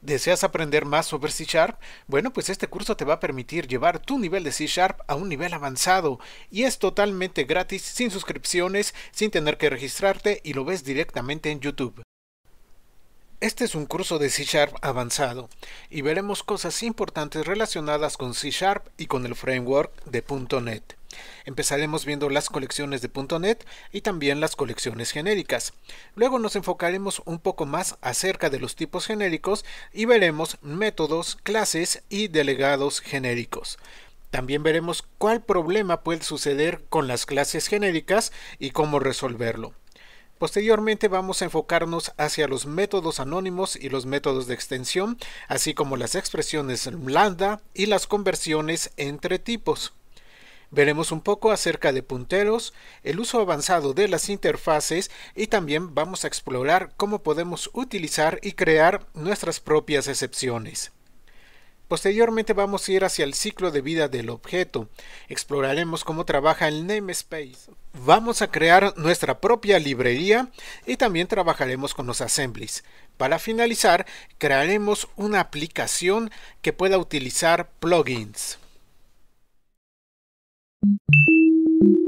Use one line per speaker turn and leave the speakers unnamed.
¿Deseas aprender más sobre C Sharp? Bueno, pues este curso te va a permitir llevar tu nivel de C Sharp a un nivel avanzado y es totalmente gratis, sin suscripciones, sin tener que registrarte y lo ves directamente en YouTube. Este es un curso de C Sharp avanzado y veremos cosas importantes relacionadas con C Sharp y con el framework de .NET. Empezaremos viendo las colecciones de .NET y también las colecciones genéricas. Luego nos enfocaremos un poco más acerca de los tipos genéricos y veremos métodos, clases y delegados genéricos. También veremos cuál problema puede suceder con las clases genéricas y cómo resolverlo. Posteriormente vamos a enfocarnos hacia los métodos anónimos y los métodos de extensión, así como las expresiones lambda y las conversiones entre tipos. Veremos un poco acerca de punteros, el uso avanzado de las interfaces y también vamos a explorar cómo podemos utilizar y crear nuestras propias excepciones. Posteriormente vamos a ir hacia el ciclo de vida del objeto. Exploraremos cómo trabaja el namespace. Vamos a crear nuestra propia librería y también trabajaremos con los assemblies. Para finalizar, crearemos una aplicación que pueda utilizar plugins. Thank you.